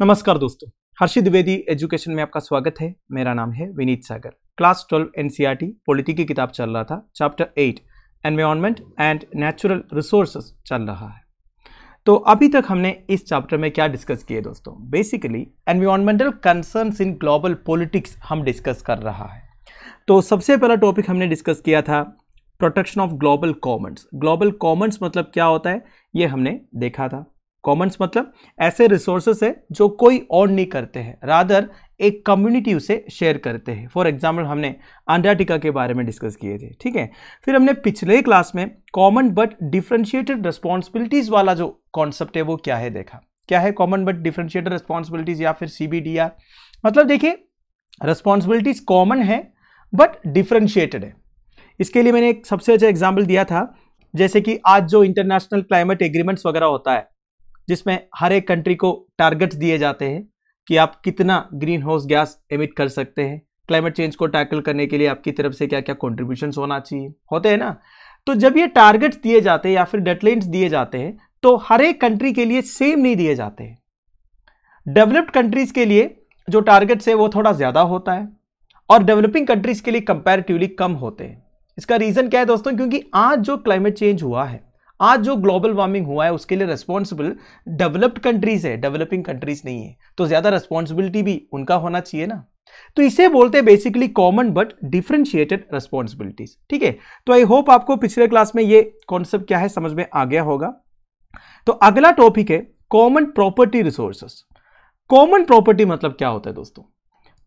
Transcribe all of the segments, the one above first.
नमस्कार दोस्तों हर्षी द्विवेदी एजुकेशन में आपका स्वागत है मेरा नाम है Vineet Sagar class twelve N e polity की किताब चल रहा था chapter eight environment and natural resource चल रहा है तो अभी तक हमने इस चैप्टर में क्या डिस्कस किए दोस्तों basically environmental concerns in global politics हम डिस्कस कर रहा है तो सबसे पहला टॉपिक हमने डिस्कस किया था protection of global commons global commons मतलब क्या होता है ये हमने देखा था कॉमन्स मतलब ऐसे रिसोर्सेस है जो कोई ऑन नहीं करते हैं रादर एक कम्युनिटी उसे शेयर करते हैं फॉर एग्जाम्पल हमने अंटार्टिका के बारे में डिस्कस किए थे ठीक है फिर हमने पिछले क्लास में कॉमन बट डिफ्रेंशिएटेड रिस्पॉन्सिबिलिटीज़ वाला जो कॉन्सेप्ट है वो क्या है देखा क्या है कॉमन बट डिफ्रेंशिएटेड रिस्पॉन्सिबिलिटीज़ या फिर सी मतलब देखिए रिस्पॉन्सिबिलिटीज़ कॉमन है बट डिफ्रेंशिएटेड है इसके लिए मैंने एक सबसे अच्छा एग्जाम्पल दिया था जैसे कि आज जो इंटरनेशनल क्लाइमेट एग्रीमेंट्स वगैरह होता है जिसमें हर एक कंट्री को टारगेट्स दिए जाते हैं कि आप कितना ग्रीन हाउस गैस एमिट कर सकते हैं क्लाइमेट चेंज को टैकल करने के लिए आपकी तरफ से क्या क्या कॉन्ट्रीब्यूशन होना चाहिए होते हैं ना तो जब ये टारगेट्स दिए जाते हैं या फिर डेडलाइंस दिए जाते हैं तो हर एक कंट्री के लिए सेम नहीं दिए जाते हैं डेवलप्ड कंट्रीज के लिए जो टारगेट्स है वो थोड़ा ज़्यादा होता है और डेवलपिंग कंट्रीज के लिए कंपेरेटिवली कम होते हैं इसका रीज़न क्या है दोस्तों क्योंकि आज जो क्लाइमेट चेंज हुआ है आज जो ग्लोबल वार्मिंग हुआ है उसके लिए रेस्पॉन्सिबल डेवलप्ड कंट्रीज है डेवलपिंग कंट्रीज नहीं है तो ज़्यादा रेस्पॉन्सिबिलिटी भी उनका होना चाहिए ना तो इसे बोलते हैं basically common but differentiated responsibilities ठीक है तो आई होप आपको पिछले क्लास में ये कॉन्सेप्ट क्या है समझ में आ गया होगा तो अगला टॉपिक है common property resources common property मतलब क्या होता है दोस्तों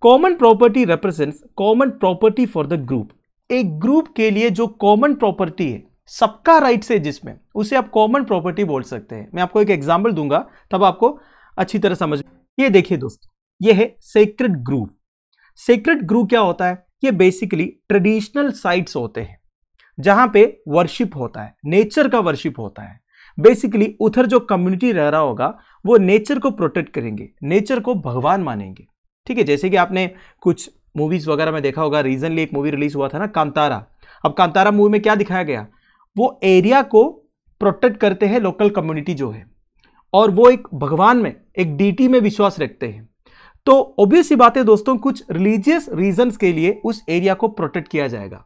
common property represents common property for the group एक ग्रुप के लिए जो कॉमन प्रॉपर्टी है सबका राइट से जिसमें उसे आप कॉमन प्रॉपर्टी बोल सकते हैं मैं आपको एक एग्जाम्पल दूंगा तब आपको अच्छी तरह समझ ये देखिए दोस्तों ये है सेक्रेट ग्रूव सेक्रेट ग्रूव क्या होता है ये बेसिकली ट्रेडिशनल साइट्स होते हैं जहां पे वर्शिप होता है नेचर का वर्शिप होता है बेसिकली उधर जो कम्युनिटी रह रहा होगा वो नेचर को प्रोटेक्ट करेंगे नेचर को भगवान मानेंगे ठीक है जैसे कि आपने कुछ मूवीज वगैरह में देखा होगा रिसेंटली एक मूवी रिलीज हुआ था ना कांतारा अब कांतारा मूवी में क्या दिखाया गया वो एरिया को प्रोटेक्ट करते हैं लोकल कम्युनिटी जो है और वो एक भगवान में एक डीटी में विश्वास रखते हैं तो ऑब्वियस ही बात है दोस्तों कुछ रिलीजियस रीजंस के लिए उस एरिया को प्रोटेक्ट किया जाएगा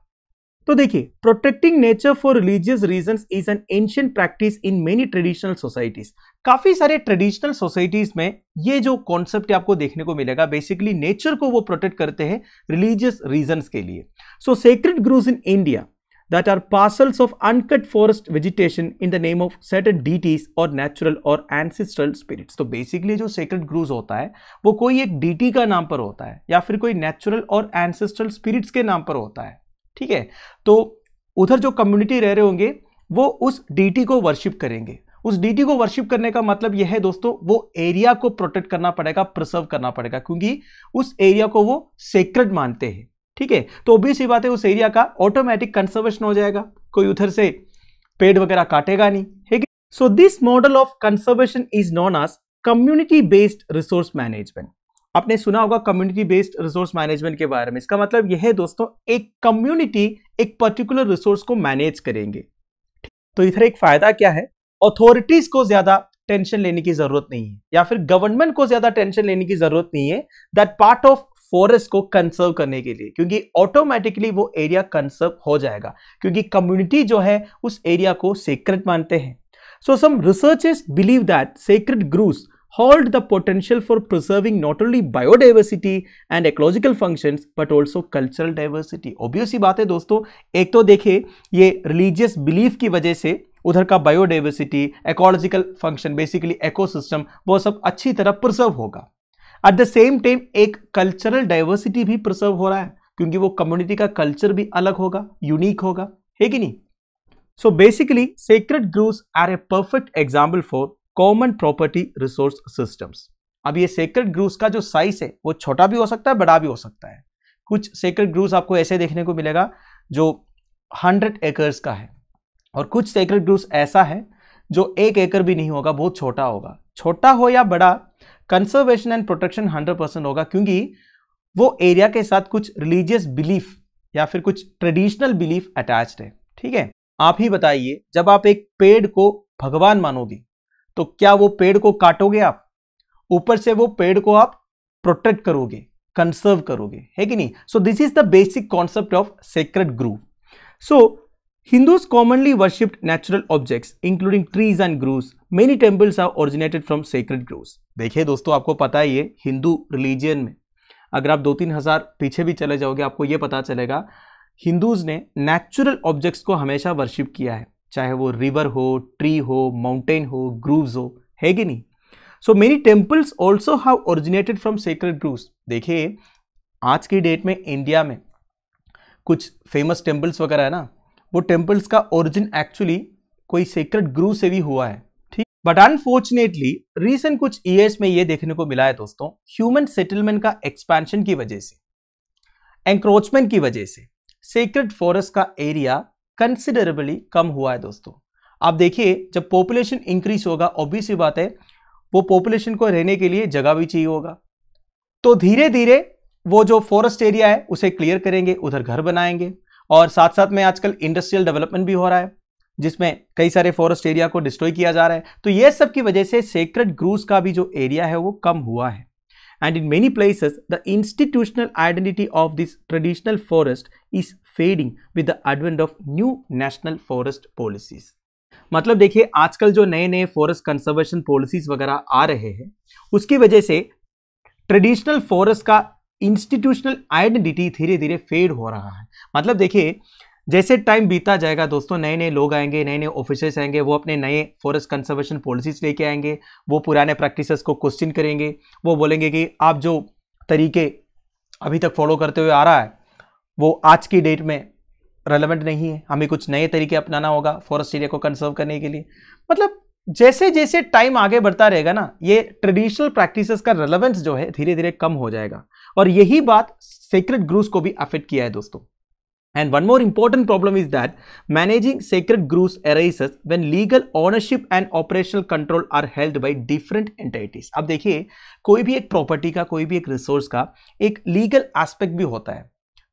तो देखिए protecting nature for religious reason is an ancient practice in many traditional societies काफी सारे ट्रेडिशनल सोसाइटीज में ये जो कॉन्सेप्ट आपको देखने को मिलेगा बेसिकली नेचर को वो प्रोटेक्ट करते हैं रिलीजियस रीजन के लिए so sacred groves in India that are parcels of uncut forest vegetation in the name of certain deities or natural or ancestral spirits. so basically जो sacred groves होता है वो कोई एक deity का नाम पर होता है या फिर कोई natural or ancestral spirits के नाम पर होता है ठीक है तो उधर जो कम्युनिटी रह रहे होंगे वो उस डीटी को वर्शिप करेंगे उस डीटी को वर्शिप करने का मतलब यह है दोस्तों वो एरिया को प्रोटेक्ट करना पड़ेगा प्रिजर्व करना पड़ेगा क्योंकि उस एरिया को वो सेक्रेड मानते हैं ठीक है तो ऑब्वियस बात है उस एरिया का ऑटोमेटिक कंजर्वेशन हो जाएगा कोई उधर से पेड़ वगैरह काटेगा नहीं है so this model of conservation is non आज कम्युनिटी बेस्ड रिसोर्स मैनेजमेंट आपने सुना होगा कम्युनिटी बेस्ड रिसोर्स मैनेजमेंट के बारे में इसका मतलब यह है दोस्तों एक कम्युनिटी एक पर्टिकुलर रिसोर्स को मैनेज करेंगे तो इधर एक फायदा क्या है अथॉरिटीज को ज्यादा टेंशन लेने की जरूरत नहीं है या फिर गवर्नमेंट को ज्यादा टेंशन लेने की जरूरत नहीं है दैट पार्ट ऑफ फॉरेस्ट को कंसर्व करने के लिए क्योंकि ऑटोमेटिकली वो एरिया कंसर्व हो जाएगा क्योंकि कम्युनिटी जो है उस एरिया को सेक्रेट मानते हैं so some researchers believe that sacred groves hold the potential for preserving not only biodiversity and ecological function but also cultural diversity Obvious ही बात है दोस्तों एक तो देखिए ये रिलीजियस बिलीफ की वजह से उधर का biodiversity ecological function basically ecosystem वो सब अच्छी तरह प्रिजर्व होगा एट द सेम टाइम एक कल्चरल डाइवर्सिटी भी प्रिजर्व हो रहा है क्योंकि वो कम्युनिटी का कल्चर भी अलग होगा यूनिक होगा है कि नहीं so basically sacred groves are a perfect example for common property resource systems अब ये सेक्रेट ग्रूव्स का जो साइज है वो छोटा भी हो सकता है बड़ा भी हो सकता है कुछ सेक्रेट ग्रूव्स आपको ऐसे देखने को मिलेगा जो 100 एकर्स का है और कुछ सेक्रेट ग्रूव्स ऐसा है जो एक एकर भी नहीं होगा बहुत छोटा होगा छोटा हो या बड़ा conservation and protection hundred percent होगा क्योंकि वो एरिया के साथ कुछ रिलीजियस बिलीफ या फिर कुछ ट्रेडिशनल बिलीफ अटैच्ड है ठीक है आप ही बताइए जब आप एक पेड़ को भगवान मानोगे तो क्या वो पेड़ को काटोगे आप ऊपर से वो पेड़ को आप प्रोटेक्ट करोगे कंसर्व करोगे है कि नहीं so this is the basic concept of sacred grove so Hindus commonly worshipped natural objects including trees and groves. Many temples have originated from sacred groves. देखिए दोस्तों आपको पता ही है हिंदू रिलीजियन में अगर आप दो तीन हज़ार पीछे भी चले जाओगे आपको ये पता चलेगा हिंदूज़ ने नेचुरल ऑब्जेक्ट्स को हमेशा वर्शिप किया है चाहे वो रिवर हो ट्री हो माउंटेन हो ग्रूव्स हो है कि नहीं so many temples also have originated from sacred groves देखिए आज की डेट में इंडिया में कुछ फेमस टेम्पल्स वगैरह है ना वो टेम्पल्स का ओरिजिन एक्चुअली कोई सेक्रेट ग्रू से भी हुआ है ठीक बट अनफॉर्चुनेटली रिसेंट कुछ ईयर्स में ये देखने को मिला है दोस्तों ह्यूमन सेटलमेंट का एक्सपेंशन की वजह से एंक्रोचमेंट की वजह से सेक्रेट फॉरेस्ट का एरिया कंसिडरेबली कम हुआ है दोस्तों आप देखिए जब पॉपुलेशन इंक्रीज होगा ऑब्वियस ही बात है वो पॉपुलेशन को रहने के लिए जगह भी चाहिए होगा तो धीरे धीरे वो जो फॉरेस्ट एरिया है उसे क्लियर करेंगे उधर घर बनाएंगे और साथ साथ में आजकल इंडस्ट्रियल डेवलपमेंट भी हो रहा है जिसमें कई सारे फॉरेस्ट एरिया को डिस्ट्रॉय किया जा रहा है तो ये सब की वजह से सेक्रेट ग्रूज का भी जो एरिया है वो कम हुआ है and in many places the institutional identity of this traditional forest is fading with the advent of new national forest policies मतलब देखिए आजकल जो नए नए फॉरेस्ट कंजर्वेशन पॉलिसीज वगैरह आ रहे हैं उसकी वजह से ट्रेडिशनल फॉरेस्ट का इंस्टीट्यूशनल आइडेंटिटी धीरे धीरे फेड हो रहा है मतलब देखिए जैसे टाइम बीता जाएगा दोस्तों नए नए लोग आएंगे नए नए ऑफिसर्स आएंगे वो अपने नए फॉरेस्ट कंजर्वेशन पॉलिसीज लेके आएंगे वो पुराने प्रैक्टिसेस को क्वेश्चन करेंगे वो बोलेंगे कि आप जो तरीके अभी तक फॉलो करते हुए आ रहा है वो आज की डेट में रेलेवेंट नहीं है हमें कुछ नए तरीके अपनाना होगा फॉरेस्ट एरिया को कंजर्व करने के लिए मतलब जैसे जैसे टाइम आगे बढ़ता रहेगा ना ये ट्रेडिशनल प्रैक्टिसेस का रेलेवेंस जो है धीरे धीरे कम हो जाएगा और यही बात सेक्रेट ग्रूस को भी अफेक्ट किया है दोस्तों And one more important problem is that managing sacred groves arises when legal ownership and operational control are held by different entities. अब देखिए कोई भी एक प्रॉपर्टी का कोई भी एक रिसोर्स का एक लीगल एस्पेक्ट भी होता है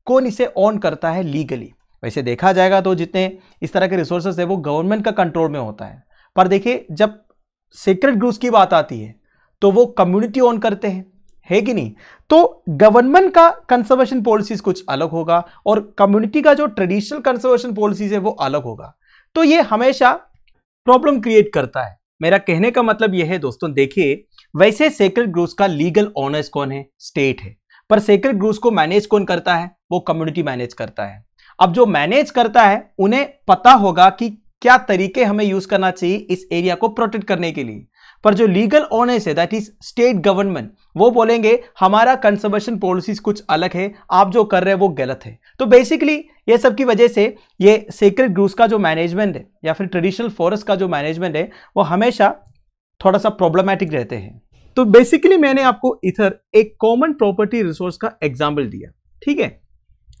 कौन इसे ऑन करता है लीगली वैसे देखा जाएगा तो जितने इस तरह के रिसोर्सेज है वो गवर्नमेंट का कंट्रोल में होता है पर देखिए जब सीक्रेट ग्रुप्स की बात आती है तो वो कम्युनिटी ऑन करते हैं है कि नहीं तो गवर्नमेंट का कंजर्वेशन पॉलिसीज कुछ अलग होगा और कम्युनिटी का जो ट्रेडिशनल कंजर्वेशन पॉलिसीज है वो अलग होगा तो ये हमेशा प्रॉब्लम क्रिएट करता है मेरा कहने का मतलब यह है दोस्तों देखिए वैसे सेक्रेट ग्रुप्स का लीगल ऑनर्स कौन है स्टेट है पर सेक्रेट ग्रुप्स को मैनेज कौन करता है वो कम्युनिटी मैनेज करता है अब जो मैनेज करता है उन्हें पता होगा कि क्या तरीके हमें यूज करना चाहिए इस एरिया को प्रोटेक्ट करने के लिए पर जो लीगल ऑनर्स है दैट इज स्टेट गवर्नमेंट वो बोलेंगे हमारा कंजर्वेशन पॉलिसीज कुछ अलग है आप जो कर रहे हैं वो गलत है तो बेसिकली ये सब की वजह से ये सेक्रेट ग्रूस का जो मैनेजमेंट है या फिर ट्रेडिशनल फॉरेस्ट का जो मैनेजमेंट है वो हमेशा थोड़ा सा प्रॉब्लमेटिक रहते हैं तो बेसिकली मैंने आपको इधर एक कॉमन प्रॉपर्टी रिसोर्स का एग्जाम्पल दिया ठीक है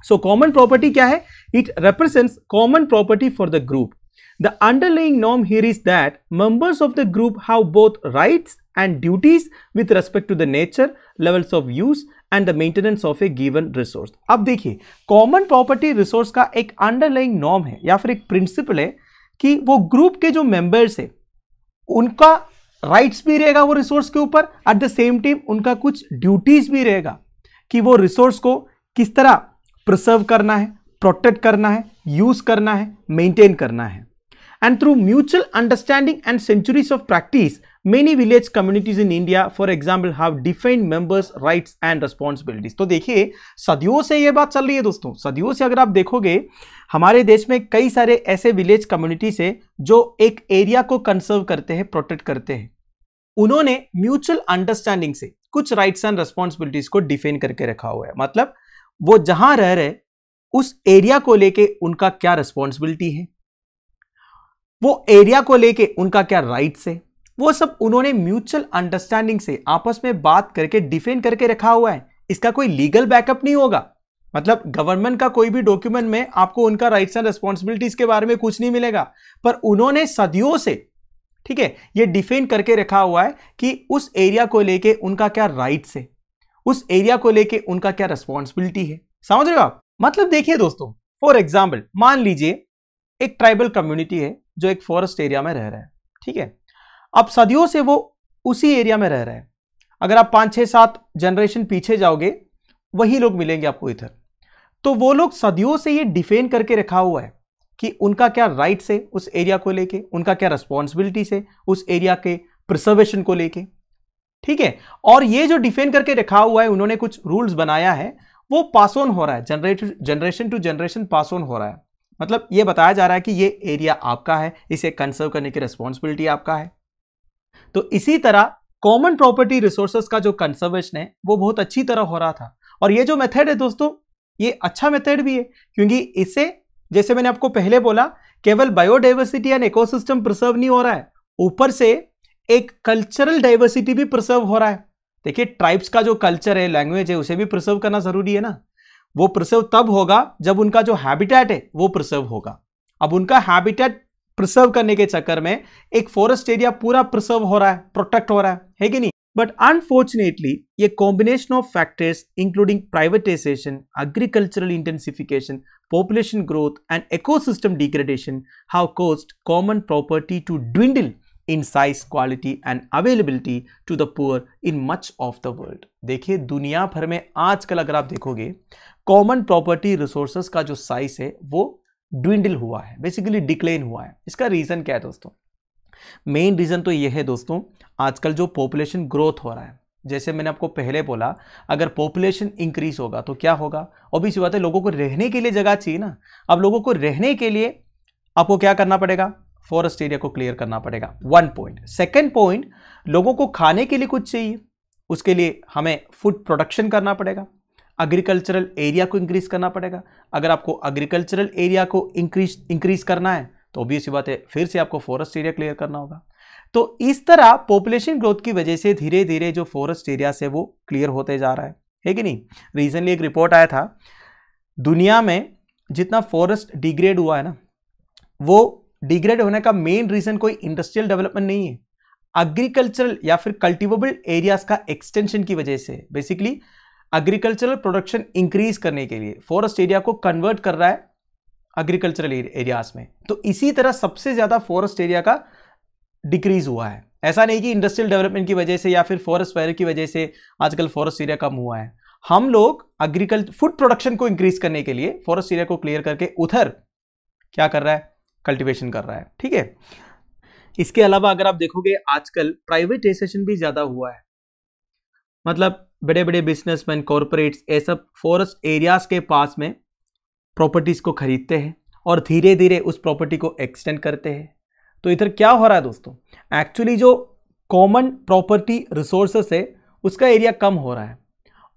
सो कॉमन प्रॉपर्टी क्या है it represents common property for the group The underlying norm here is that members of the group have both rights and duties with respect to the nature, levels of use and the maintenance of a given resource अब देखिए common property resource का एक underlying norm है या फिर एक principal है कि वो ग्रुप के जो मेंबर्स है उनका राइट्स भी रहेगा वो रिसोर्स के ऊपर एट द सेम टाइम उनका कुछ ड्यूटीज भी रहेगा कि वो रिसोर्स को किस तरह प्रिजर्व करना है प्रोटेक्ट करना है यूज करना है मेंटेन करना है And through mutual understanding and centuries of practice, many village communities in India, for example, have defined members' rights and responsibilities. to dekhiye sadiyon se ye baat chal rahi hai dosto sadiyon se agar aap dekhoge हमारे देश में कई सारे ऐसे village communities है जो एक area को कंसर्व करते हैं प्रोटेक्ट करते हैं उन्होंने म्यूचुअल अंडरस्टैंडिंग से कुछ राइट्स एंड रिस्पॉन्सिबिलिटीज को डिफेन करके रखा हुआ है मतलब वो जहां रह रहे उस एरिया को लेके उनका क्या रिस्पॉन्सिबिलिटी है वो एरिया को लेके उनका क्या राइट है वो सब उन्होंने म्यूचुअल अंडरस्टैंडिंग से आपस में बात करके डिफेंड करके रखा हुआ है इसका कोई लीगल बैकअप नहीं होगा मतलब गवर्नमेंट का कोई भी डॉक्यूमेंट में आपको उनका राइट्स एंड रिस्पॉन्सिबिलिटीज के बारे में कुछ नहीं मिलेगा पर उन्होंने सदियों से ठीक है ये डिफेंड करके रखा हुआ है कि उस एरिया को लेके उनका क्या राइट्स है उस एरिया को लेके उनका क्या रिस्पॉन्सिबिलिटी है समझ रहे हो आप मतलब देखिए दोस्तों फॉर एग्जाम्पल मान लीजिए एक ट्राइबल कम्युनिटी है जो एक फॉरेस्ट एरिया में रह रहा है ठीक है अब सदियों से वो उसी एरिया में रह रहा है अगर आप पाँच छः सात जनरेशन पीछे जाओगे वही लोग मिलेंगे आपको इधर तो वो लोग सदियों से ये डिफेन करके रखा हुआ है कि उनका क्या राइट है उस एरिया को लेके उनका क्या रिस्पॉन्सिबिलिटीज है उस एरिया के प्रिजर्वेशन को लेके ठीक है और ये जो डिफेन करके रखा हुआ है उन्होंने कुछ रूल्स बनाया है वो पास ऑन हो रहा है generate generation to generation pass on हो रहा है मतलब ये बताया जा रहा है कि ये एरिया आपका है इसे कंसर्व करने की रिस्पॉन्सिबिलिटी आपका है तो इसी तरह कॉमन प्रॉपर्टी रिसोर्स का जो कंसर्वेशन है वो बहुत अच्छी तरह हो रहा था और ये जो मेथड है दोस्तों ये अच्छा मेथड भी है क्योंकि इसे जैसे मैंने आपको पहले बोला केवल बायोडाइवर्सिटी एंड इकोसिस्टम प्रिजर्व नहीं हो रहा है ऊपर से एक कल्चरल डाइवर्सिटी भी प्रिजर्व हो रहा है देखिए ट्राइब्स का जो कल्चर है लैंग्वेज है उसे भी प्रिजर्व करना जरूरी है ना वो प्रिसर्व तब होगा जब उनका जो हैबिटेट है वो प्रिसर्व होगा अब उनका हैबिटेट प्रिसर्व करने के चक्कर में एक फॉरेस्ट एरिया पूरा प्रिसर्व हो रहा है प्रोटेक्ट हो रहा है है कि नहीं बट अनफॉर्चुनेटली ये combination of factors including privatization agricultural intensification population growth and ecosystem degradation have caused common property to dwindle in size quality and availability to the poor in much of the world देखिए दुनिया भर में आजकल अगर आप देखोगे common property resources का जो साइज है वो ड्विंडल हुआ है बेसिकली डिक्लेन हुआ है इसका रीज़न क्या है दोस्तों मेन रीज़न तो ये है दोस्तों आजकल जो पॉपुलेशन ग्रोथ हो रहा है जैसे मैंने आपको पहले बोला अगर पॉपुलेशन इंक्रीज होगा तो क्या होगा ऑब्वियस बात है लोगों को रहने के लिए जगह चाहिए ना अब लोगों को रहने के लिए आपको क्या करना पड़ेगा फॉरेस्ट एरिया को क्लियर करना पड़ेगा वन पॉइंट सेकेंड पॉइंट लोगों को खाने के लिए कुछ चाहिए उसके लिए हमें फूड प्रोडक्शन करना पड़ेगा एग्रीकल्चरल एरिया को इंक्रीज करना पड़ेगा अगर आपको एग्रीकल्चरल एरिया को इंक्रीज इंक्रीज करना है तो ऑब्वियस बात है फिर से आपको फॉरेस्ट एरिया क्लियर करना होगा तो इस तरह पॉपुलेशन ग्रोथ की वजह से धीरे धीरे जो फॉरेस्ट एरिया से वो क्लियर होते जा रहा है है कि नहीं रिसेंटली एक रिपोर्ट आया था दुनिया में जितना फॉरेस्ट डिग्रेड हुआ है ना वो डिग्रेड होने का मेन रीजन कोई इंडस्ट्रियल डेवलपमेंट नहीं है एग्रीकल्चरल या फिर कल्टिवेबल एरियाज का एक्सटेंशन की वजह से बेसिकली एग्रीकल्चरल प्रोडक्शन इंक्रीज करने के लिए फॉरेस्ट एरिया को कन्वर्ट कर रहा है एग्रीकल्चरल एरियाज में तो इसी तरह सबसे ज़्यादा फॉरेस्ट एरिया का डिक्रीज हुआ है ऐसा नहीं कि इंडस्ट्रियल डेवलपमेंट की वजह से या फिर फॉरेस्ट फायर की वजह से आजकल फॉरेस्ट एरिया कम हुआ है हम लोग एग्रीकल्चर फूड प्रोडक्शन को इंक्रीज करने के लिए फॉरेस्ट एरिया को क्लियर करके उधर क्या कर रहा है कल्टिवेशन कर रहा है ठीक है इसके अलावा अगर आप देखोगे आजकल प्राइवेटाइजेशन भी ज़्यादा हुआ है मतलब बड़े बड़े बिजनेसमैन कॉरपोरेट्स ये सब फॉरेस्ट एरियाज के पास में प्रॉपर्टीज़ को खरीदते हैं और धीरे धीरे उस प्रॉपर्टी को एक्सटेंड करते हैं तो इधर क्या हो रहा है दोस्तों एक्चुअली जो कॉमन प्रॉपर्टी रिसोर्सेस है उसका एरिया कम हो रहा है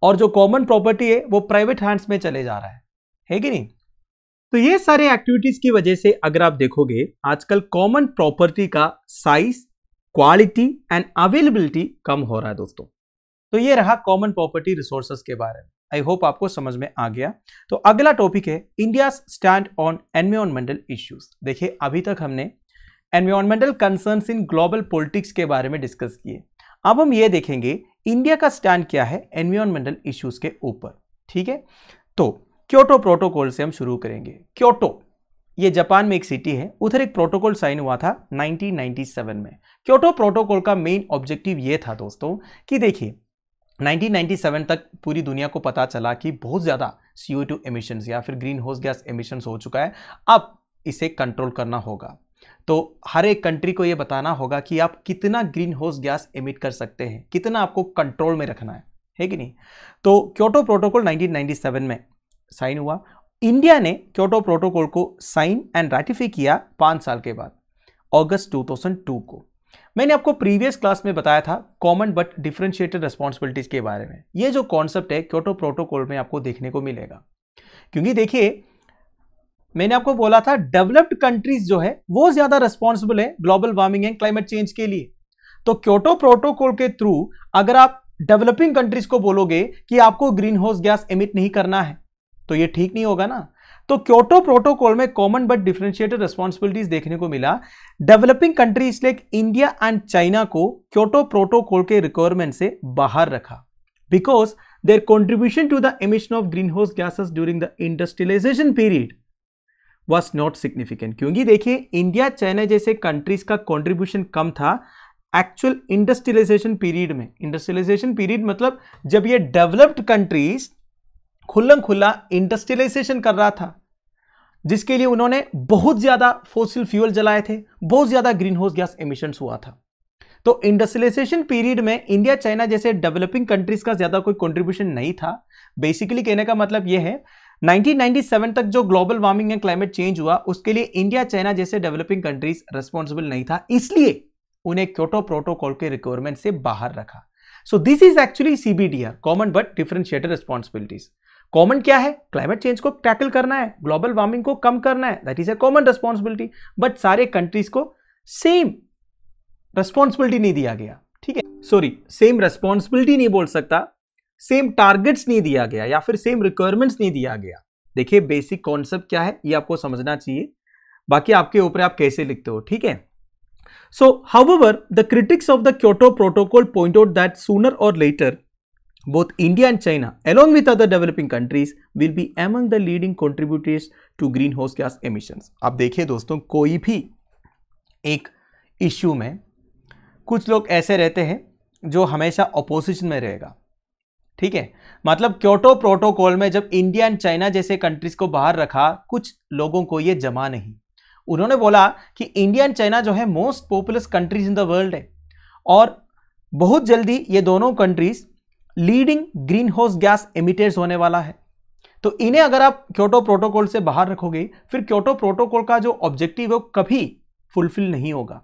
और जो कॉमन प्रॉपर्टी है वो प्राइवेट हैंड्स में चले जा रहा है है कि नहीं तो ये सारे एक्टिविटीज की वजह से अगर आप देखोगे आजकल कॉमन प्रॉपर्टी का साइज क्वालिटी एंड अवेलेबिलिटी कम हो रहा है दोस्तों तो ये रहा कॉमन प्रॉपर्टी रिसोर्सेस के बारे में आई होप आपको समझ में आ गया तो अगला टॉपिक है India stand on environmental issues देखिए अभी तक हमने environmental concern in global politics के बारे में डिस्कस किए अब हम ये देखेंगे इंडिया का स्टैंड क्या है एनवायरमेंटल इश्यूज के ऊपर ठीक है तो क्योटो प्रोटोकॉल से हम शुरू करेंगे क्योटो ये जापान में एक सिटी है उधर एक प्रोटोकॉल साइन हुआ था 1997 में क्योटो प्रोटोकॉल का मेन ऑब्जेक्टिव ये था दोस्तों कि देखिए 1997 तक पूरी दुनिया को पता चला कि बहुत ज़्यादा सी ओ एमिशन्स या फिर ग्रीन हाउस गैस एमिशन्स हो चुका है अब इसे कंट्रोल करना होगा तो हर एक कंट्री को ये बताना होगा कि आप कितना ग्रीन हाउस गैस एमिट कर सकते हैं कितना आपको कंट्रोल में रखना है है कि नहीं तो क्योटो प्रोटोकॉल 1997 में साइन हुआ इंडिया ने क्योटो प्रोटोकॉल को साइन एंड रेटिफाई किया पाँच साल के बाद अगस्त 2002 को मैंने आपको प्रीवियस क्लास में बताया था कॉमन बट डिफ्रेंशिएटेड रिस्पॉन्सिबिलिटीज के बारे में ये जो कॉन्सेप्ट है क्योटो प्रोटोकॉल में आपको देखने को मिलेगा क्योंकि देखिए मैंने आपको बोला था डेवलप्ड कंट्रीज जो है वो ज्यादा रिस्पॉन्सिबल है global warming and climate change के लिए तो क्योटो प्रोटोकॉल के थ्रू अगर आप डेवलपिंग कंट्रीज को बोलोगे कि आपको ग्रीन हाउस गैस एमिट नहीं करना है तो ये ठीक नहीं होगा ना तो क्योटो प्रोटोकॉल में कॉमन बट डिफ्रेंशिएटेड रिस्पॉन्सिबिलिटीज देखने को मिला developing countries like India and China को क्योटो प्रोटोकॉल के रिक्वायरमेंट से बाहर रखा because contribution to the emission of greenhouse gases during the industrialization period was not significant क्योंकि देखिए इंडिया चाइना जैसे कंट्रीज का कॉन्ट्रीब्यूशन कम था एक्चुअल इंडस्ट्रियलाइजेशन पीरियड में इंडस्ट्रियलाइजेशन पीरियड मतलब जब ये डेवलप्ड कंट्रीज खुल्लम खुल्ला इंडस्ट्रियलाइजेशन कर रहा था जिसके लिए उन्होंने बहुत ज़्यादा फोसिल फ्यूल जलाए थे बहुत ज़्यादा ग्रीन हाउस गैस एमिशन हुआ था तो इंडस्ट्रियलाइजेशन पीरियड में इंडिया चाइना जैसे डेवलपिंग कंट्रीज का ज़्यादा कोई कंट्रीब्यूशन नहीं था बेसिकली कहने का मतलब यह है 1997 तक जो global warming and climate change हुआ उसके लिए इंडिया चाइना जैसे डेवलपिंग कंट्रीज रिस्पॉन्सिबल नहीं था इसलिए उन्हें क्योटो प्रोटोकॉल के रिक्वायरमेंट से बाहर रखा so this is actually CBDR common but differentiated responsibilities common क्या है क्लाइमेट चेंज को टैकल करना है ग्लोबल वार्मिंग को कम करना है that is a common responsibility but सारे कंट्रीज को सेम रिस्पॉन्सिबिलिटी नहीं दिया गया ठीक है सॉरी सेम रिस्पॉन्सिबिलिटी नहीं बोल सकता सेम टारगेट्स नहीं दिया गया या फिर सेम रिक्वायरमेंट्स नहीं दिया गया देखिए बेसिक कॉन्सेप्ट क्या है ये आपको समझना चाहिए बाकी आपके ऊपर आप कैसे लिखते हो ठीक है so however the critics of the Kyoto protocol point out that sooner और later Both India and China, along with other developing countries, will be among the leading contributors to greenhouse gas emissions. अब देखिए दोस्तों कोई भी एक issue में कुछ लोग ऐसे रहते हैं जो हमेशा अपोजिशन में रहेगा ठीक है मतलब क्योटो प्रोटोकॉल में जब इंडिया एंड चाइना जैसे कंट्रीज को बाहर रखा कुछ लोगों को ये जमा नहीं उन्होंने बोला कि इंडिया एंड चाइना जो है most populous countries in the world है और बहुत जल्दी ये दोनों countries leading green house gas emitted होने वाला है तो इन्हें अगर आप क्योटो प्रोटोकॉल से बाहर रखोगे फिर क्योटो प्रोटोकॉल का जो ऑब्जेक्टिव है वो कभी फुलफिल नहीं होगा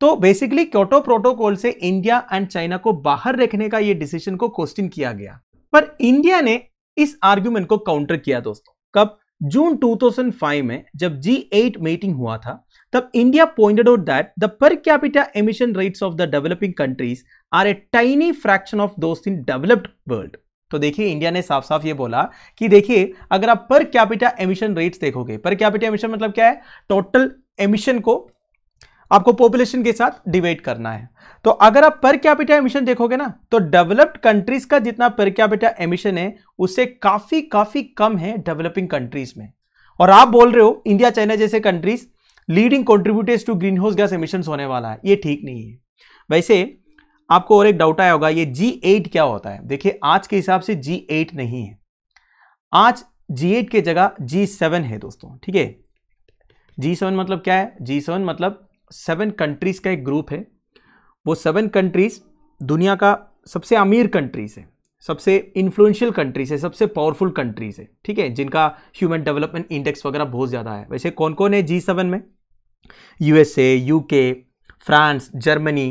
तो बेसिकली क्योटो प्रोटोकॉल से इंडिया एंड चाइना को बाहर रखने का ये डिसीजन को क्वेश्चन किया गया पर इंडिया ने इस आर्ग्यूमेंट को काउंटर किया दोस्तों कब जून 2005 में जब G8 मीटिंग हुआ था तब India pointed out that the per capita emission rates of the developing countries are a tiny fraction of those in developed world तो देखिए इंडिया ने साफ साफ ये बोला कि देखिए अगर आप पर कैपिटा एमिशन रेट्स देखोगे पर कैपिटा एमिशन मतलब क्या है टोटल एमिशन को आपको पॉपुलेशन के साथ डिवाइड करना है तो अगर आप पर कैपिटा एमिशन देखोगे ना तो डेवलप्ड कंट्रीज का जितना पर कैपिटा एमिशन है उससे काफ़ी काफ़ी कम है डेवलपिंग कंट्रीज में और आप बोल रहे हो इंडिया चाइना जैसे countries leading contributors to green house gas emission होने वाला है ये ठीक नहीं है वैसे आपको और एक डाउट आया होगा ये G8 क्या होता है देखिए आज के हिसाब से G8 नहीं है आज G8 के जगह G7 है दोस्तों ठीक है G7 मतलब क्या है G7 मतलब सेवन कंट्रीज का एक ग्रुप है वो सेवन कंट्रीज दुनिया का सबसे अमीर कंट्रीज है सबसे इन्फ्लुएंशियल कंट्रीज है सबसे पावरफुल कंट्रीज है ठीक है जिनका ह्यूमन डेवलपमेंट इंडेक्स वगैरह बहुत ज़्यादा है वैसे कौन कौन है जी सेवन में USA UK France Germany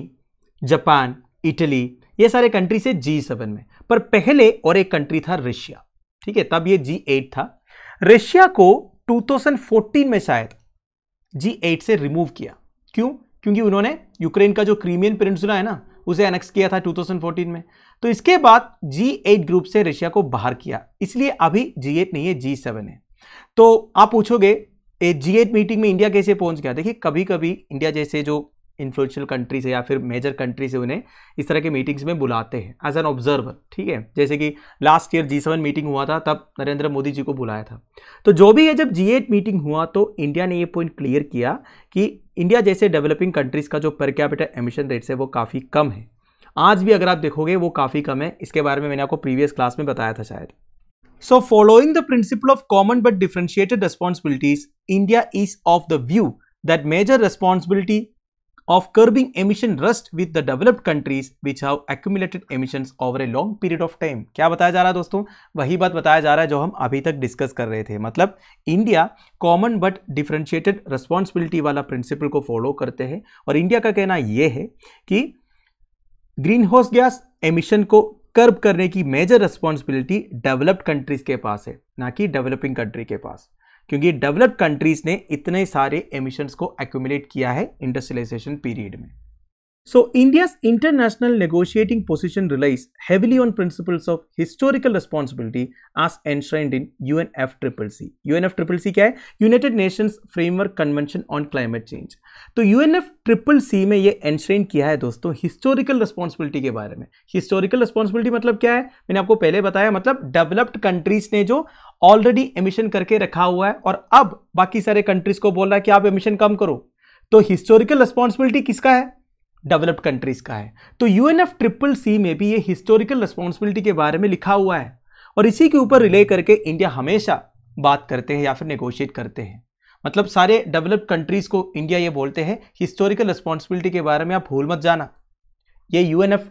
Japan Italy ये सारे कंट्री से जी सेवन में पर पहले और एक कंट्री था रशिया ठीक है तब ये जी एट था रशिया को 2014 में शायद जी एट से रिमूव किया क्यों क्योंकि उन्होंने यूक्रेन का जो क्रीमियन पेनिनसुला है ना उसे एनेक्स किया था 2014 में तो इसके बाद जी एट ग्रुप से रशिया को बाहर किया इसलिए अभी जी एट नहीं है जी सेवन है तो आप पूछोगे जी एट मीटिंग में इंडिया कैसे पहुंच गया देखिए कभी कभी इंडिया जैसे जो इन्फ्लुएंशियल कंट्री से या फिर मेजर कंट्री से उन्हें इस तरह के मीटिंग्स में बुलाते हैं एज एन ऑब्जर्वर ठीक है जैसे कि last year G seven meeting हुआ था तब नरेंद्र मोदी जी को बुलाया था तो जो भी है जब जी एट मीटिंग हुआ तो इंडिया ने ये पॉइंट क्लियर किया कि इंडिया जैसे डेवलपिंग कंट्रीज़ का जो पर कैपिटल एमिशन रेट्स है वो काफ़ी कम है आज भी अगर आप देखोगे वो काफ़ी कम है इसके बारे में मैंने आपको प्रीवियस क्लास में बताया था शायद so following the principle of common but differentiated responsibilities India is of the view that major responsibility of curbing emission rust with the developed countries which have accumulated emissions over a long period of time क्या बताया जा रहा है दोस्तों वही बात बताया जा रहा है जो हम अभी तक डिस्कस कर रहे थे मतलब India common but differentiated responsibility वाला प्रिंसिपल को फॉलो करते हैं और इंडिया का कहना यह है कि ग्रीन हाउस गैस एमिशन को कर्ब करने की मेजर रिस्पॉन्सिबिलिटी डेवलप्ड कंट्रीज के पास है ना कि डेवलपिंग कंट्री के पास क्योंकि डेवलप्ड कंट्रीज़ ने इतने सारे एमिशंस को एक्यूमुलेट किया है इंडस्ट्रियलाइजेशन पीरियड में So India's international negotiating position relies heavily on principles of historical responsibility as enshrined in UNFCCC. UNFCCC क्या है United Nations Framework Convention on Climate Change. तो UNFCCC में ये enshrined किया है दोस्तों historical responsibility के बारे में historical responsibility मतलब क्या है मैंने आपको पहले बताया मतलब developed countries ने जो already emission करके रखा हुआ है और अब बाकी सारे countries को बोल रहा है कि आप emission कम करो तो हिस्टोरिकल रिस्पॉन्सिबिलिटी किसका है डेवलप्ड कंट्रीज़ का है तो U N F triple C में भी ये हिस्टोरिकल रिस्पॉन्सिबिलिटी के बारे में लिखा हुआ है और इसी के ऊपर रिले करके इंडिया हमेशा बात करते हैं या फिर नेगोशिएट करते हैं मतलब सारे डेवलप्ड कंट्रीज़ को इंडिया ये बोलते हैं हिस्टोरिकल रिस्पॉन्सिबिलिटी के बारे में आप भूल मत जाना ये U N F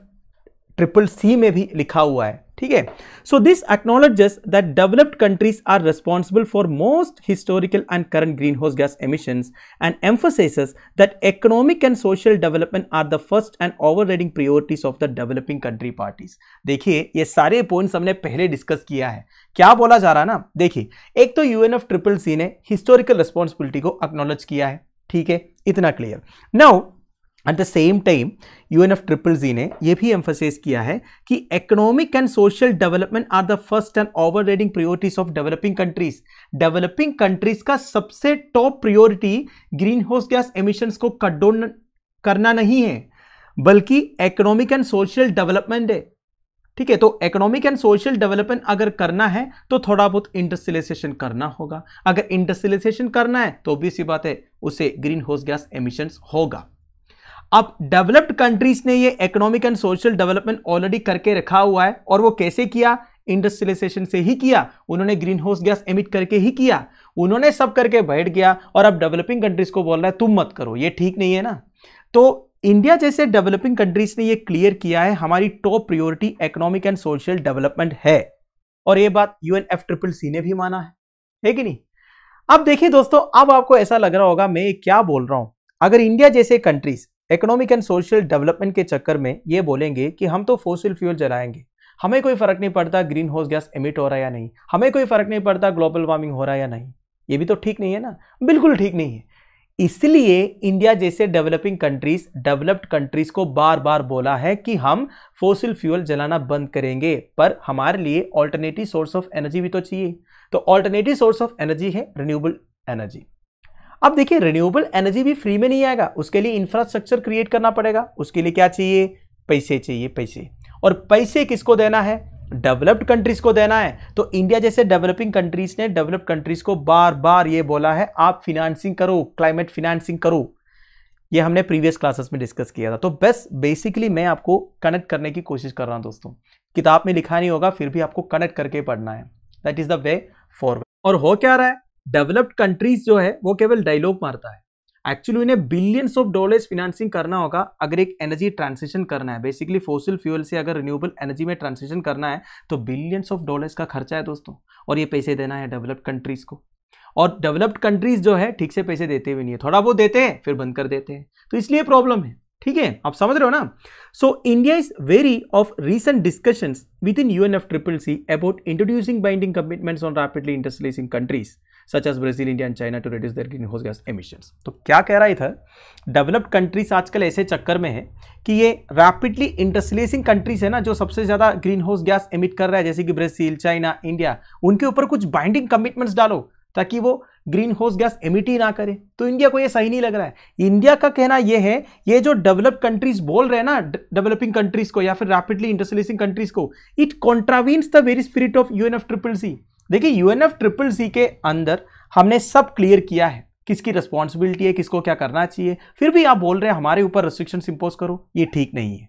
triple C में भी लिखा हुआ है ठीक है so this acknowledges that developed countries are responsible for most historical and current green house gas emission and emphasis that economic and social development are the first and overriding priorities of the developing country parties देखिए ये सारे points हमने पहले discuss किया है क्या बोला जा रहा है ना देखिए एक तो यूएनएफ ट्रिपल सी ने हिस्टोरिकल रिस्पॉन्सिबिलिटी को एक्नोलॉज किया है ठीक है इतना clear now at the same time U N F triple C ने यह भी एम्फोसाइज किया है कि economic and social development are the first and overriding priorities of developing countries developing countries का सबसे top priority green house gas emissions को cut down करना नहीं है बल्कि इकोनॉमिक एंड सोशल डेवलपमेंट है ठीक है तो इकोनॉमिक एंड सोशल डेवलपमेंट अगर करना है तो थोड़ा बहुत इंडस्ट्रियलाइजेशन करना होगा अगर इंडस्ट्रियलाइजेशन करना है तो भी सी बात है उसे ग्रीन हाउस गैस एमिशंस होगा अब डेवलप्ड कंट्रीज ने ये economic and social development already करके रखा हुआ है और वो कैसे किया इंडस्ट्रियलाइजेशन से ही किया उन्होंने ग्रीन हाउस गैस एमिट करके ही किया उन्होंने सब करके बैठ गया और अब डेवलपिंग कंट्रीज को बोल रहा है तुम मत करो ये ठीक नहीं है ना तो इंडिया जैसे डेवलपिंग कंट्रीज ने ये क्लियर किया है हमारी top priority economic and social development है और ये बात यू एफ ट्रिपल सी ने भी माना है है कि नहीं अब देखिए दोस्तों अब आपको ऐसा लग रहा होगा मैं क्या बोल रहा हूं अगर इंडिया जैसे countries economic and social development के चक्कर में ये बोलेंगे कि हम तो फोसिल फ्यूल जलाएंगे हमें कोई फर्क नहीं पड़ता ग्रीन हाउस गैस एमिट हो रहा है या नहीं हमें कोई फर्क नहीं पड़ता ग्लोबल वार्मिंग हो रहा है या नहीं ये भी तो ठीक नहीं है ना बिल्कुल ठीक नहीं है इसलिए इंडिया जैसे डेवलपिंग कंट्रीज डेवलप्ड कंट्रीज को बार बार बोला है कि हम फोसिल फ्यूल जलाना बंद करेंगे पर हमारे लिए ऑल्टरनेटिव सोर्स ऑफ एनर्जी भी तो चाहिए तो ऑल्टरनेटिव सोर्स ऑफ एनर्जी है रिन्यूएबल एनर्जी अब देखिए रिन्यूएबल एनर्जी भी फ्री में नहीं आएगा उसके लिए इंफ्रास्ट्रक्चर क्रिएट करना पड़ेगा उसके लिए क्या चाहिए पैसे चाहिए पैसे और पैसे किसको देना है डेवलप्ड कंट्रीज को देना है तो इंडिया जैसे डेवलपिंग कंट्रीज ने डेवलप्ड कंट्रीज को बार बार ये बोला है आप फिनेंसिंग करो क्लाइमेट फिनेंसिंग करो ये हमने प्रीवियस क्लासेस में डिस्कस किया था तो बस बेसिकली मैं आपको कनेक्ट करने की कोशिश कर रहा हूँ दोस्तों किताब में लिखा नहीं होगा फिर भी आपको कनेक्ट करके पढ़ना है that is the way forward और हो क्या रहा है डेवलप्ड कंट्रीज जो है वो केवल डायलॉग मारता है एक्चुअली उन्हें बिलियंस ऑफ डॉलर्स फिनेंसिंग करना होगा अगर एक एनर्जी ट्रांसिशन करना है बेसिकली फोसिल फ्यूल से अगर रिन्यूएबल एनर्जी में ट्रांसिशन करना है तो बिलियंस ऑफ डॉलर्स का खर्चा है दोस्तों और ये पैसे देना है डेवलप्ड कंट्रीज़ को और डेवलप्ड कंट्रीज़ जो है ठीक से पैसे देते हुए नहीं है थोड़ा बहुत देते हैं फिर बंद कर देते हैं तो इसलिए प्रॉब्लम है ठीक है आप समझ रहे हो ना so India is wary of recent discussions within U N F triple C about introducing binding commitments on rapidly industrialising countries such as Brazil India and China to reduce their green house gas emissions तो क्या कह रहा है इधर developed countries आजकल ऐसे चक्कर में है कि ये रैपिडली इंटरसलेसिंग कंट्रीज है ना जो सबसे ज़्यादा ग्रीन हाउस गैस एमिट कर रहा है जैसे कि ब्राज़ील चाइना इंडिया उनके ऊपर कुछ बाइंडिंग कमिटमेंट्स डालो ताकि वो ग्रीन हाउस गैस एमिट ही ना करे तो इंडिया को ये सही नहीं लग रहा है इंडिया का कहना ये है ये जो डेवलप्ड कंट्रीज बोल रहे हैं ना डेवलपिंग कंट्रीज को या फिर रैपिडली इंटरसलेसिंग कंट्रीज को it contravenes the very spirit of U N F triple C देखिए यूएनएफ ट्रिपल सी के अंदर हमने सब क्लियर किया है किसकी रिस्पॉन्सिबिलिटी है किसको क्या करना चाहिए फिर भी आप बोल रहे हैं हमारे ऊपर रिस्ट्रिक्शन इंपोज करो ये ठीक नहीं है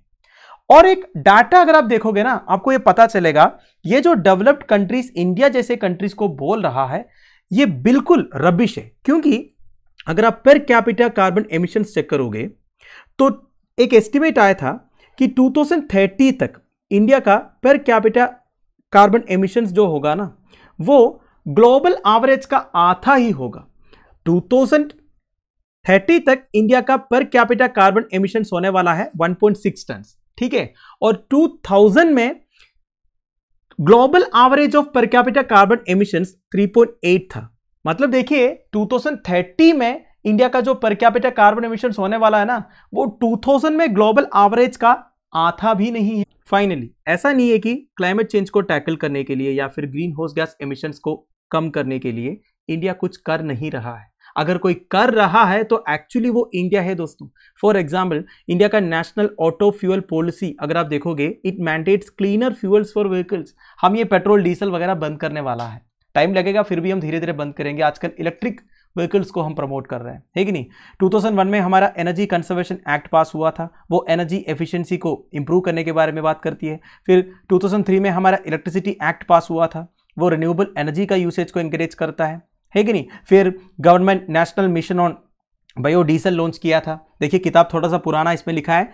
और एक डाटा अगर आप देखोगे ना आपको ये पता चलेगा ये जो डेवलप्ड कंट्रीज इंडिया जैसे कंट्रीज को बोल रहा है ये बिल्कुल रबिश है क्योंकि अगर आप पर कैपिटा कार्बन एमिशन चेक करोगे तो एक एस्टिमेट आया था कि 2030 तक इंडिया का पर कैपिटा कार्बन एमिशंस जो होगा ना वो ग्लोबल एवरेज का आधा ही होगा 2030 तक इंडिया का पर कैपिटा कार्बन एमिशन होने वाला है 1.6 टन ठीक है और 2000 में global average of per capita carbon emission 3.8 था मतलब देखिए 2030 में इंडिया का जो पर कैपिटा कार्बन एमिशन होने वाला है ना वो 2000 में ग्लोबल एवरेज का आथा भी नहीं है फाइनली ऐसा नहीं है कि क्लाइमेट चेंज को टैकल करने के लिए या फिर ग्रीन हाउस गैस एमिशंस को कम करने के लिए इंडिया कुछ कर नहीं रहा है अगर कोई कर रहा है तो एक्चुअली वो इंडिया है दोस्तों फॉर एग्जाम्पल इंडिया का नेशनल ऑटो फ्यूअल पॉलिसी अगर आप देखोगे it mandates cleaner fuels for vehicles हम ये पेट्रोल डीजल वगैरह बंद करने वाला है टाइम लगेगा फिर भी हम धीरे धीरे बंद करेंगे आजकल इलेक्ट्रिक व्हीकल्स को हम प्रमोट कर रहे हैं है नहीं 2001 में हमारा एनर्जी कंजर्वेशन एक्ट पास हुआ था वो एनर्जी एफिशिएंसी को इम्प्रूव करने के बारे में बात करती है फिर 2003 में हमारा इलेक्ट्रिसिटी एक्ट पास हुआ था वो रिन्यूएबल एनर्जी का यूसेज को इंकरेज करता है है कि नहीं फिर government national mission on biodiesel launch किया था देखिए किताब थोड़ा सा पुराना इसमें लिखा है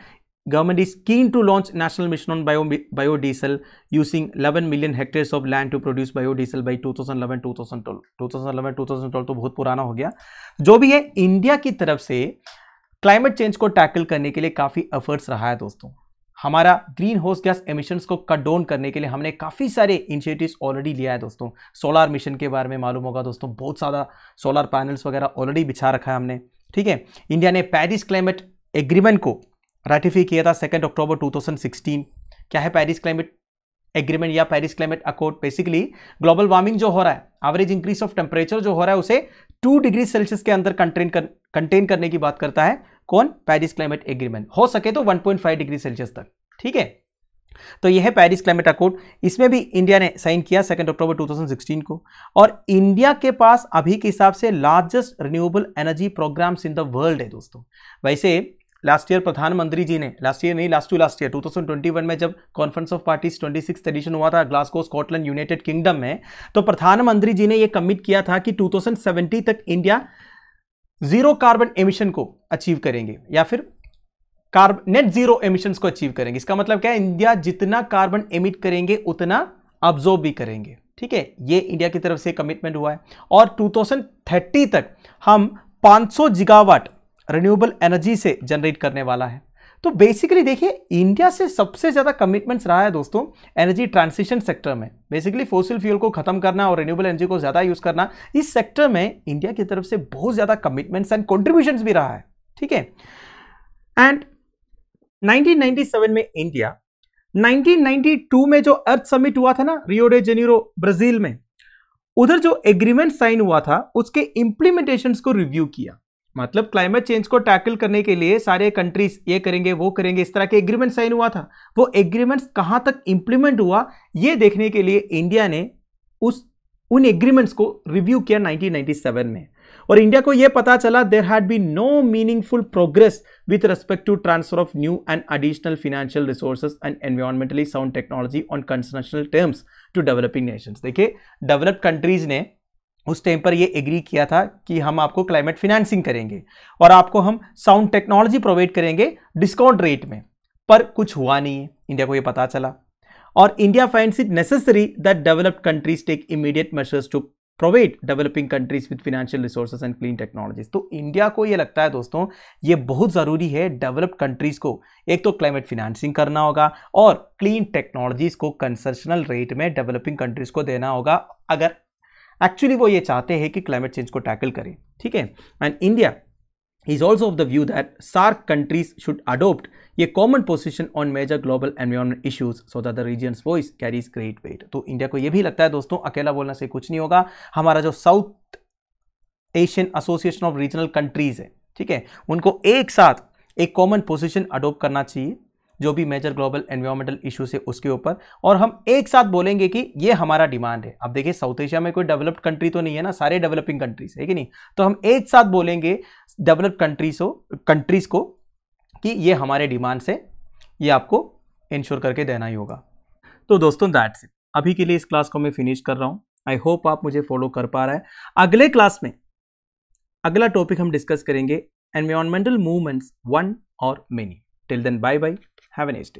government is keen to launch national mission on bio, biodiesel using 11 million hectares of land to produce biodiesel by 2011 2012 2011 2012 to bahut purana ho gaya जो भी है इंडिया की तरफ से क्लाइमेट चेंज को टैकल करने के लिए काफ़ी एफर्ट्स रहा है दोस्तों हमारा ग्रीन हाउस गैस एमिशंस को कट डाउन करने के लिए हमने काफ़ी सारे इनिशिएटिव्स ऑलरेडी लिया है दोस्तों सोलार मिशन के बारे में मालूम होगा दोस्तों बहुत सारा सोलार पैनल्स वगैरह ऑलरेडी बिछा रखा है हमने ठीक है इंडिया ने पेरिस क्लाइमेट एग्रीमेंट को रेटिफाई किया था सेकेंड अक्टूबर 2016 क्या है पेरिस क्लाइमेट एग्रीमेंट या Paris climate accord basically global warming जो हो रहा है एवरेज इंक्रीज ऑफ टेम्परेचर जो हो रहा है उसे टू डिग्री सेल्सियस के अंदर कंटेन कर कंटेन करने की बात करता है कौन पेरिस क्लाइमेट एग्रीमेंट हो सके तो 1.5 डिग्री सेल्सियस तक ठीक है तो यह है पेरिस क्लाइमेट अकॉर्ड इसमें भी इंडिया ने साइन किया सेकेंड अक्टूबर 2016 को और इंडिया के पास अभी के हिसाब से largest renewable energy programmes in the world है दोस्तों वैसे लास्ट ईयर प्रधानमंत्री जी ने लास्ट ईयर नहीं लास्ट टू लास्ट ईयर 2021 में जब conference of parties twenty six edition हुआ था ग्लास्को स्कॉटलैंड यूनाइटेड किंगडम में तो प्रधानमंत्री जी ने ये कमिट किया था कि 2070 तक इंडिया जीरो कार्बन एमिशन को अचीव करेंगे या फिर कार्बन नेट जीरो एमिशन को अचीव करेंगे इसका मतलब क्या है इंडिया जितना कार्बन एमिट करेंगे उतना ऑब्जॉर्व भी करेंगे ठीक है ये इंडिया की तरफ से कमिटमेंट हुआ है और टू तक हम 500 सौ रिन्यूएबल एनर्जी से जनरेट करने वाला है तो बेसिकली देखिए इंडिया से सबसे ज़्यादा कमिटमेंट्स रहा है दोस्तों एनर्जी ट्रांसिशन सेक्टर में बेसिकली फोसिल फ्यूल को खत्म करना और रिन्यूएबल एनर्जी को ज़्यादा यूज़ करना इस सेक्टर में इंडिया की तरफ से बहुत ज़्यादा कमिटमेंट्स एंड कॉन्ट्रीब्यूशन भी रहा है ठीक है एंड 1997 में इंडिया 1992 में जो अर्थ समिट हुआ था ना रियो डे ब्राज़ील में उधर जो एग्रीमेंट साइन हुआ था उसके इंप्लीमेंटेशन को रिव्यू किया मतलब क्लाइमेट चेंज को टैकल करने के लिए सारे कंट्रीज ये करेंगे वो करेंगे इस तरह के एग्रीमेंट साइन हुआ था वो एग्रीमेंट्स कहाँ तक इम्प्लीमेंट हुआ ये देखने के लिए इंडिया ने उस उन एग्रीमेंट्स को रिव्यू किया 1997 में और इंडिया को यह पता चला there had be no meaningful progress with respect to transfer of new and additional financial resources and environmentally sound technology on concessional terms to developing nations देखिए डेवलप्ड कंट्रीज ने उस टाइम पर ये एग्री किया था कि हम आपको क्लाइमेट फिनेंसिंग करेंगे और आपको हम साउंड टेक्नोलॉजी प्रोवाइड करेंगे डिस्काउंट रेट में पर कुछ हुआ नहीं है इंडिया को ये पता चला और India finds it necessary that developed countries take immediate measures to provide developing countries with financial resources and clean technologies तो इंडिया को ये लगता है दोस्तों ये बहुत ज़रूरी है डेवलप्ड कंट्रीज़ को एक तो क्लाइमेट फिनेंसिंग करना होगा और क्लीन टेक्नोलॉजीज़ को कंसेशनल रेट में डेवलपिंग कंट्रीज़ को देना होगा अगर एक्चुअली वो ये चाहते हैं कि क्लाइमेट चेंज को टैकल करें ठीक है and India is also of the view that SAARC countries should adopt a common position on major global environment issues so the region voice carries great weight तो इंडिया को यह भी लगता है दोस्तों अकेला बोलना से कुछ नहीं होगा हमारा जो South Asian Association of Regional countries है ठीक है उनको एक साथ एक कॉमन पोजिशन अडोप्ट करना चाहिए जो भी मेजर ग्लोबल एनवायरमेंटल इश्यूज है उसके ऊपर और हम एक साथ बोलेंगे कि ये हमारा डिमांड है अब देखिए साउथ एशिया में कोई डेवलप्ड कंट्री तो नहीं है ना सारे डेवलपिंग कंट्रीज है कि नहीं तो हम एक साथ बोलेंगे डेवलप्ड कंट्रीज हो कंट्रीज़ को कि ये हमारे डिमांड से ये आपको इंश्योर करके देना ही होगा तो दोस्तों दैट्स से अभी के लिए इस क्लास को मैं फिनिश कर रहा हूँ आई होप आप मुझे फॉलो कर पा रहा है अगले क्लास में अगला टॉपिक हम डिस्कस करेंगे एनवायरमेंटल मूवमेंट्स वन और many till then bye bye Have a nice day.